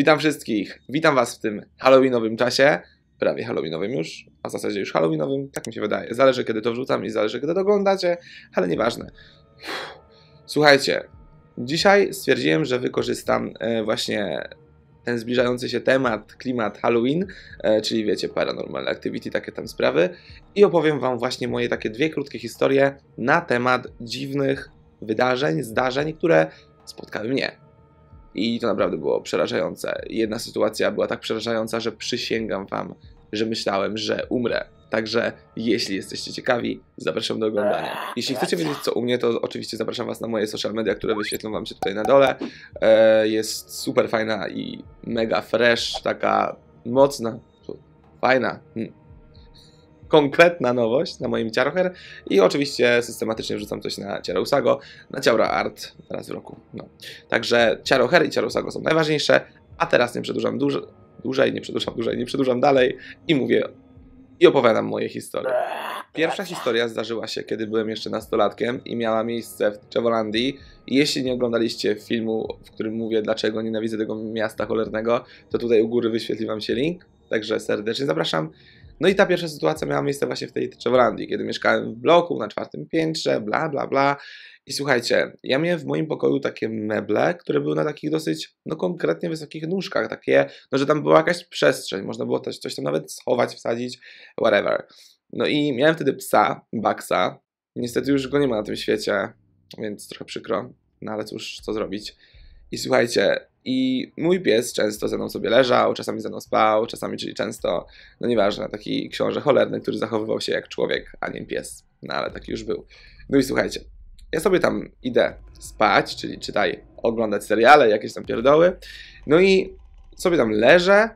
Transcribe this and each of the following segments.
Witam wszystkich, witam was w tym halloweenowym czasie, prawie halloweenowym już, a w zasadzie już halloweenowym, tak mi się wydaje. Zależy kiedy to wrzucam i zależy kiedy to oglądacie, ale nieważne. Słuchajcie, dzisiaj stwierdziłem, że wykorzystam e, właśnie ten zbliżający się temat, klimat Halloween, e, czyli wiecie, paranormal activity, takie tam sprawy i opowiem wam właśnie moje takie dwie krótkie historie na temat dziwnych wydarzeń, zdarzeń, które spotkały mnie i to naprawdę było przerażające. Jedna sytuacja była tak przerażająca, że przysięgam wam, że myślałem, że umrę. Także jeśli jesteście ciekawi, zapraszam do oglądania. Jeśli chcecie wiedzieć co u mnie, to oczywiście zapraszam was na moje social media, które wyświetlą wam się tutaj na dole. E, jest super fajna i mega fresh, taka mocna, fajna. Hmm, konkretna nowość na moim Ciaroher i oczywiście systematycznie wrzucam coś na Ciarousago, na Ciaura Art raz w roku. No. Także Ciaroher i Ciarousago są najważniejsze, a teraz nie przedłużam dłuż, dłużej, nie przedłużam dłużej, nie przedłużam dalej i mówię i opowiadam moje historie. Pierwsza historia zdarzyła się, kiedy byłem jeszcze nastolatkiem i miała miejsce w Czewolandii. Jeśli nie oglądaliście filmu, w którym mówię, dlaczego nienawidzę tego miasta cholernego, to tutaj u góry wyświetli wam się link, także serdecznie zapraszam. No i ta pierwsza sytuacja miała miejsce właśnie w tej Czewolandii, kiedy mieszkałem w bloku na czwartym piętrze, bla, bla, bla. I słuchajcie, ja miałem w moim pokoju takie meble, które były na takich dosyć, no konkretnie wysokich nóżkach, takie, no że tam była jakaś przestrzeń, można było coś tam nawet schować, wsadzić, whatever. No i miałem wtedy psa, Baxa. Niestety już go nie ma na tym świecie, więc trochę przykro, no ale cóż, co zrobić. I słuchajcie, i mój pies często ze mną sobie leżał, czasami ze mną spał, czasami, czyli często, no nieważne, taki książę cholerny, który zachowywał się jak człowiek, a nie pies. No ale taki już był. No i słuchajcie, ja sobie tam idę spać, czyli czytaj, oglądać seriale, jakieś tam pierdoły. No i sobie tam leżę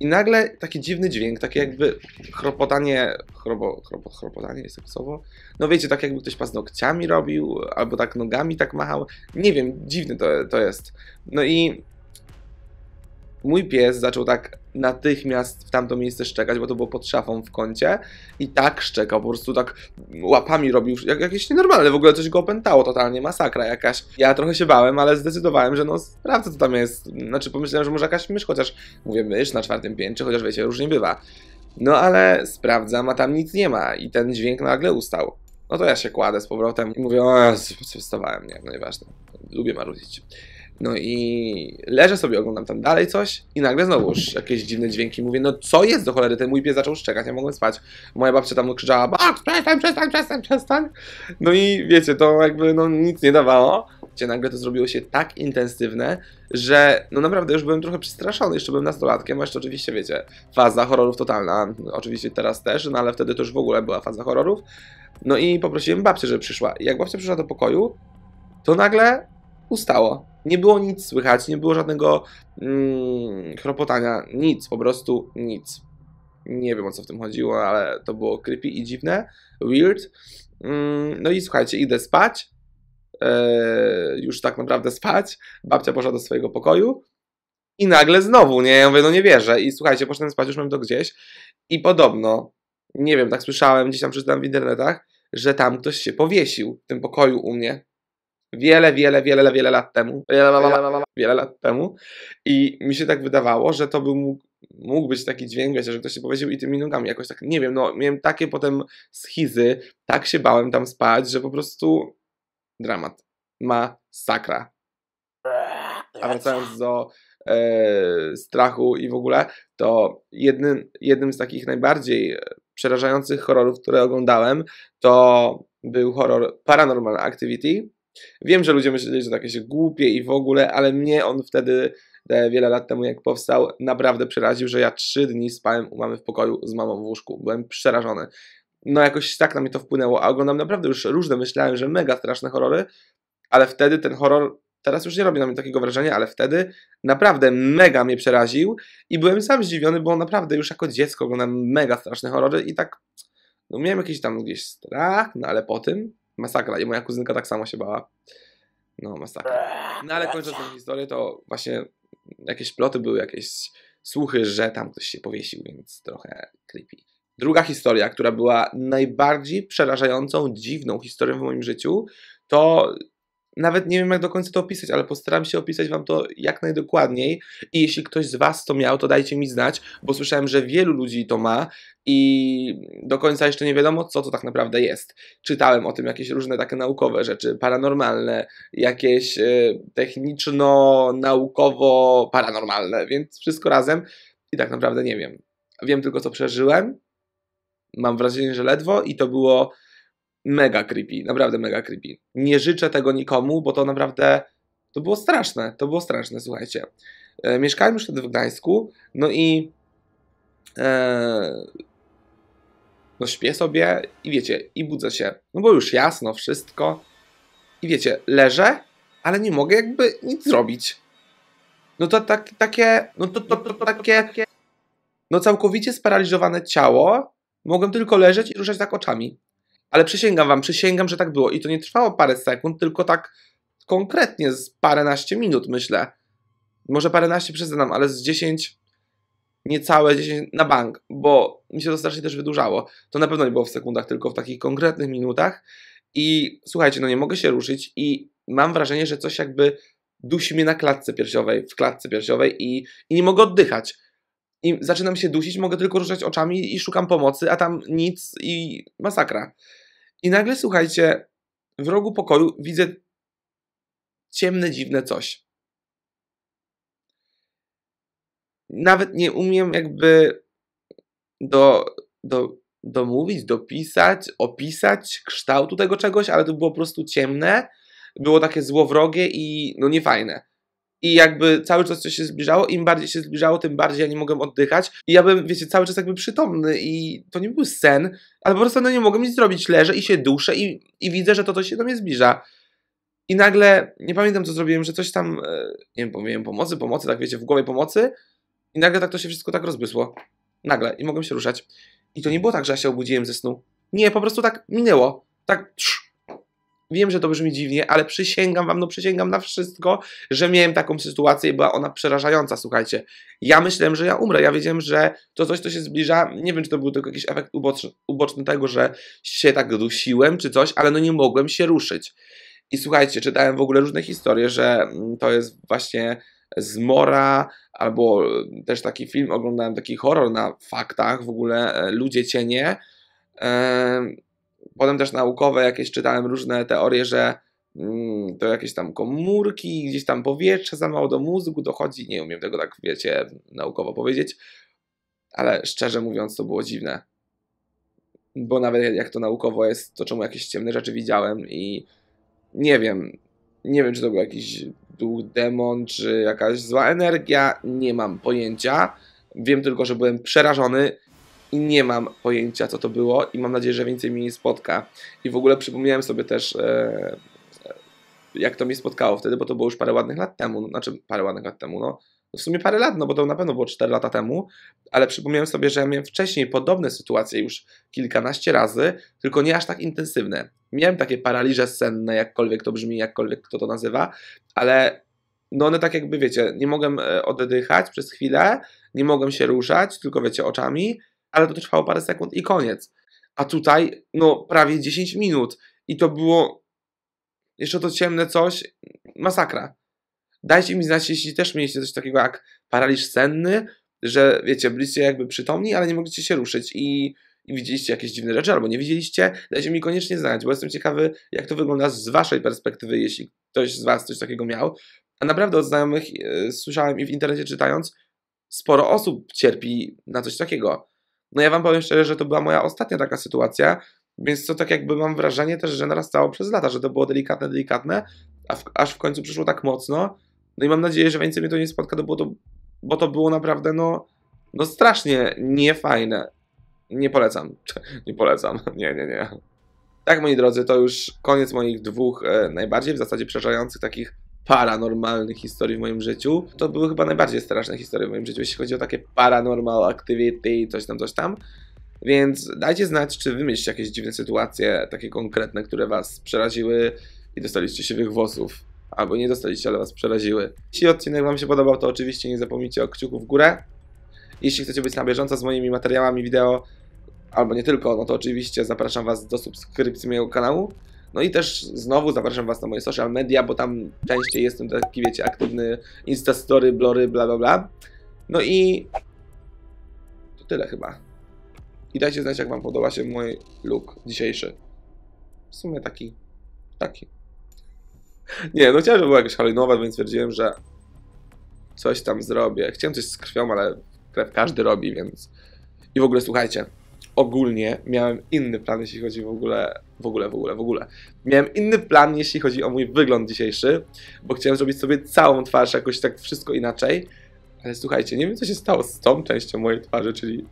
i nagle taki dziwny dźwięk, takie jakby chropotanie, chrobo, chropotanie jest to słowo? No wiecie, tak jakby ktoś paznokciami robił, albo tak nogami tak machał. Nie wiem, dziwny to, to jest. No i Mój pies zaczął tak natychmiast w tamto miejsce szczekać, bo to było pod szafą w kącie i tak szczekał, po prostu tak łapami robił, jak, jakieś nienormalne, w ogóle coś go opętało totalnie, masakra jakaś. Ja trochę się bałem, ale zdecydowałem, że no sprawdzę co tam jest, znaczy pomyślałem, że może jakaś mysz, chociaż mówię mysz na czwartym piętrze, chociaż wiecie, różnie bywa. No ale sprawdzam, a tam nic nie ma i ten dźwięk nagle ustał. No to ja się kładę z powrotem i mówię, o, wstawałem, nie, no nieważne, lubię marudzić. No i leżę sobie, oglądam tam dalej coś i nagle znowu jakieś dziwne dźwięki. Mówię, no co jest do cholery, ten mój pies zaczął szczekać, ja mogłem spać. Moja babcia tam krzyczała, Box, przestań, przestań, przestań, przestań. No i wiecie, to jakby no nic nie dawało. Gdzie nagle to zrobiło się tak intensywne, że no naprawdę już byłem trochę przestraszony, jeszcze byłem nastolatkiem, jeszcze oczywiście wiecie, faza horrorów totalna, oczywiście teraz też, no ale wtedy to już w ogóle była faza horrorów. No i poprosiłem babcię, żeby przyszła. I jak babcia przyszła do pokoju, to nagle ustało. Nie było nic słychać, nie było żadnego mm, chropotania, nic, po prostu nic. Nie wiem o co w tym chodziło, ale to było creepy i dziwne, weird. Mm, no i słuchajcie, idę spać, e, już tak naprawdę spać. Babcia poszła do swojego pokoju i nagle znowu, nie, ja mówię, no nie wierzę. I słuchajcie, poszedłem spać, już mam to gdzieś i podobno, nie wiem, tak słyszałem, gdzieś tam przeczytałem w internetach, że tam ktoś się powiesił w tym pokoju u mnie. Wiele, wiele, wiele, wiele lat temu. Wiele, lat temu. I mi się tak wydawało, że to był mógł, mógł być taki dźwięk, wiecie, że ktoś się powiedział i tymi nogami jakoś tak, nie wiem, no miałem takie potem schizy, tak się bałem tam spać, że po prostu dramat. Masakra. A wracając do e, strachu i w ogóle, to jednym, jednym z takich najbardziej e, przerażających horrorów, które oglądałem, to był horror Paranormal Activity, Wiem, że ludzie myśleli, że to jakieś głupie i w ogóle, ale mnie on wtedy, wiele lat temu jak powstał, naprawdę przeraził, że ja trzy dni spałem u mamy w pokoju z mamą w łóżku. Byłem przerażony. No jakoś tak na mnie to wpłynęło, a oglądam naprawdę już różne, myślałem, że mega straszne horrory, ale wtedy ten horror teraz już nie robi na mnie takiego wrażenia, ale wtedy naprawdę mega mnie przeraził i byłem sam zdziwiony, bo naprawdę już jako dziecko oglądam mega straszne horrory i tak, no miałem jakiś tam gdzieś strach, no ale po tym masakra. I moja kuzynka tak samo się bała. No, masakra. Eee, no ale kończąc tę historię, to właśnie jakieś ploty były, jakieś słuchy, że tam ktoś się powiesił, więc trochę creepy. Druga historia, która była najbardziej przerażającą, dziwną historią w moim życiu, to nawet nie wiem jak do końca to opisać, ale postaram się opisać Wam to jak najdokładniej i jeśli ktoś z Was to miał, to dajcie mi znać, bo słyszałem, że wielu ludzi to ma i do końca jeszcze nie wiadomo, co to tak naprawdę jest. Czytałem o tym jakieś różne takie naukowe rzeczy, paranormalne, jakieś e, techniczno-naukowo-paranormalne, więc wszystko razem i tak naprawdę nie wiem. Wiem tylko, co przeżyłem. Mam wrażenie, że ledwo i to było mega creepy, naprawdę mega creepy. Nie życzę tego nikomu, bo to naprawdę, to było straszne, to było straszne, słuchajcie. E, mieszkałem już wtedy w Gdańsku, no i e, no śpię sobie i wiecie, i budzę się, no bo już jasno, wszystko i wiecie, leżę, ale nie mogę jakby nic zrobić. No to tak, takie, no to, to, to, to takie, no całkowicie sparaliżowane ciało, mogłem tylko leżeć i ruszać tak oczami. Ale przysięgam wam, przysięgam, że tak było. I to nie trwało parę sekund, tylko tak konkretnie z paręnaście minut, myślę. Może paręnaście przyznam, ale z dziesięć niecałe dziesięć na bank, bo mi się to strasznie też wydłużało. To na pewno nie było w sekundach, tylko w takich konkretnych minutach. I słuchajcie, no nie mogę się ruszyć i mam wrażenie, że coś jakby dusi mnie na klatce piersiowej, w klatce piersiowej i, i nie mogę oddychać. I zaczynam się dusić, mogę tylko ruszać oczami i szukam pomocy, a tam nic i masakra. I nagle, słuchajcie, w rogu pokoju widzę ciemne, dziwne coś. Nawet nie umiem jakby do, do, domówić, dopisać, opisać kształtu tego czegoś, ale to było po prostu ciemne, było takie złowrogie i no niefajne i jakby cały czas coś się zbliżało, im bardziej się zbliżało, tym bardziej ja nie mogłem oddychać i ja bym, wiecie, cały czas jakby przytomny i to nie był sen, ale po prostu no nie mogłem nic zrobić, leżę i się duszę i, i widzę, że to coś się do mnie zbliża. I nagle, nie pamiętam co zrobiłem, że coś tam, e, nie wiem, mówiłem pomocy, pomocy, tak wiecie, w głowie pomocy i nagle tak to się wszystko tak rozbysło. Nagle i mogłem się ruszać. I to nie było tak, że ja się obudziłem ze snu. Nie, po prostu tak minęło. Tak, Wiem, że to brzmi dziwnie, ale przysięgam wam, no przysięgam na wszystko, że miałem taką sytuację i była ona przerażająca, słuchajcie. Ja myślałem, że ja umrę, ja wiedziałem, że to coś, co się zbliża, nie wiem, czy to był tylko jakiś efekt uboczny, uboczny tego, że się tak dusiłem czy coś, ale no nie mogłem się ruszyć. I słuchajcie, czytałem w ogóle różne historie, że mm, to jest właśnie zmora, albo e, też taki film, oglądałem taki horror na faktach, w ogóle e, Ludzie Cienie, yy potem też naukowe jakieś czytałem różne teorie, że mm, to jakieś tam komórki, gdzieś tam powietrze za mało do mózgu dochodzi. Nie umiem tego tak, wiecie, naukowo powiedzieć, ale szczerze mówiąc, to było dziwne. Bo nawet jak to naukowo jest, to czemu jakieś ciemne rzeczy widziałem i nie wiem, nie wiem, czy to był jakiś duch demon, czy jakaś zła energia, nie mam pojęcia. Wiem tylko, że byłem przerażony i nie mam pojęcia, co to było i mam nadzieję, że więcej mnie nie spotka. I w ogóle przypomniałem sobie też, e, e jak to mnie spotkało wtedy, bo to było już parę ładnych lat temu, no, znaczy parę ładnych lat temu, no, no w sumie parę lat, no bo to na pewno było 4 lata temu, ale przypomniałem sobie, że miałem wcześniej podobne sytuacje już kilkanaście razy, tylko nie aż tak intensywne. Miałem takie paraliże senne, jakkolwiek to brzmi, jakkolwiek kto to nazywa, ale no one tak jakby, wiecie, nie mogłem e, oddychać przez chwilę, nie mogłem się ruszać, tylko wiecie, oczami ale to trwało parę sekund i koniec. A tutaj, no, prawie 10 minut i to było jeszcze to ciemne coś, masakra. Dajcie mi znać, jeśli też mieliście coś takiego jak paraliż senny, że wiecie, byliście jakby przytomni, ale nie mogliście się ruszyć i, i, widzieliście jakieś dziwne rzeczy albo nie widzieliście, dajcie mi koniecznie znać, bo jestem ciekawy, jak to wygląda z waszej perspektywy, jeśli ktoś z was coś takiego miał. A naprawdę od znajomych yy, słyszałem i w internecie czytając, sporo osób cierpi na coś takiego. No ja wam powiem szczerze, że to była moja ostatnia taka sytuacja, więc to tak jakby mam wrażenie też, że narastało przez lata, że to było delikatne, delikatne, a w, aż w końcu przyszło tak mocno. No i mam nadzieję, że więcej mnie to nie spotka, no bo było to, bo to było naprawdę no, no strasznie niefajne. Nie polecam. nie polecam. Nie, nie, nie. Tak, moi drodzy, to już koniec moich dwóch e, najbardziej w zasadzie przeżających takich paranormalnych historii w moim życiu. To były chyba najbardziej straszne historie w moim życiu, jeśli chodzi o takie paranormal activity, coś tam, coś tam. Więc dajcie znać, czy wymyślcie jakieś dziwne sytuacje, takie konkretne, które was przeraziły i dostaliście siwych włosów. Albo nie dostaliście, ale was przeraziły. Jeśli odcinek wam się podobał, to oczywiście nie zapomnijcie o kciuku w górę. Jeśli chcecie być na bieżąco z moimi materiałami wideo, albo nie tylko, no to oczywiście zapraszam was do subskrypcji mojego kanału. No i też znowu zapraszam Was na moje social media, bo tam częściej jestem taki, wiecie, aktywny, Insta Story, blory, bla bla bla. No i to tyle chyba. I dajcie znać, jak Wam podoba się mój look dzisiejszy. W sumie taki, taki. Nie, no chciałem, żeby było jakieś halloweenowa, więc stwierdziłem, że coś tam zrobię. Chciałem coś z krwią, ale krew każdy robi, więc... I w ogóle słuchajcie, ogólnie miałem inny plan, jeśli chodzi w ogóle w ogóle, w ogóle, w ogóle. Miałem inny plan, jeśli chodzi o mój wygląd dzisiejszy, bo chciałem zrobić sobie całą twarz jakoś tak wszystko inaczej. Ale słuchajcie, nie wiem co się stało z tą częścią mojej twarzy, czyli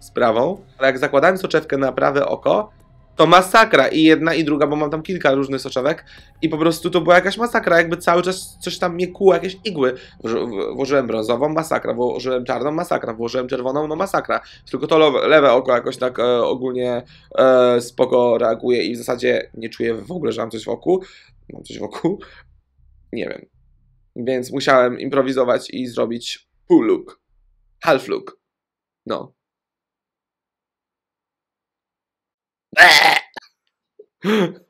z prawą, ale jak zakładałem soczewkę na prawe oko, to masakra. I jedna, i druga, bo mam tam kilka różnych soczewek. I po prostu to była jakaś masakra, jakby cały czas coś tam mnie kuło, jakieś igły. Włożyłem brązową, masakra, włożyłem czarną, masakra, włożyłem czerwoną, no masakra. Tylko to lewe oko jakoś tak e, ogólnie e, spoko reaguje i w zasadzie nie czuję w ogóle, że mam coś wokół. Mam coś wokół? Nie wiem. Więc musiałem improwizować i zrobić pół look. Half look. No. Ah.